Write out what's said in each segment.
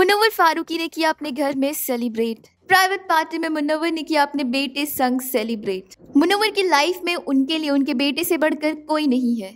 मुनवर फारूकी ने किया अपने घर में सेलिब्रेट प्राइवेट पार्टी में मुनवर ने किया अपने बेटे संग सेलिब्रेट मुनवर की लाइफ में उनके लिए उनके बेटे से बढ़कर कोई नहीं है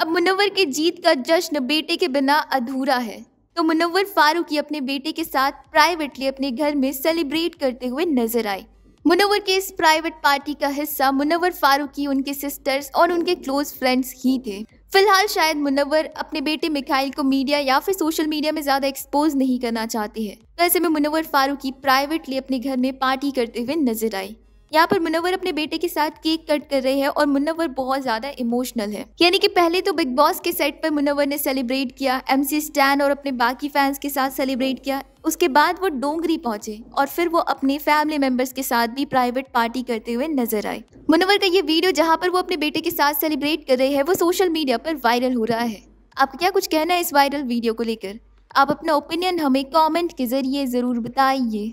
अब मुनवर की जीत का जश्न बेटे के बिना अधूरा है तो मुनवर फारूकी अपने बेटे के साथ प्राइवेटली अपने घर में सेलिब्रेट करते हुए नजर आए मुनवर के इस प्राइवेट पार्टी का हिस्सा मुनवर फारूकी उनके सिस्टर्स और उनके क्लोज फ्रेंड्स ही थे फिलहाल शायद मुनवर अपने बेटे मिखाइल को मीडिया या फिर सोशल मीडिया में ज़्यादा एक्सपोज नहीं करना चाहती है तो ऐसे में मुनवर फारूकी प्राइवेटली अपने घर में पार्टी करते हुए नजर आई यहाँ पर मुनवर अपने बेटे के साथ केक कट कर रहे हैं और मुनवर बहुत ज्यादा इमोशनल है यानी कि पहले तो बिग बॉस के सेट पर मुनवर ने सेलिब्रेट किया एमसी स्टैन और अपने बाकी फैंस के साथ सेलिब्रेट किया उसके बाद वो डोंगरी पहुंचे और फिर वो अपने फैमिली मेंबर्स के साथ भी प्राइवेट पार्टी करते हुए नजर आए मुनवर का ये वीडियो जहाँ पर वो अपने बेटे के साथ सेलिब्रेट कर रहे हैं वो सोशल मीडिया पर वायरल हो रहा है आप क्या कुछ कहना है इस वायरल वीडियो को लेकर आप अपना ओपिनियन हमें कमेंट के ज़रिए ज़रूर बताइए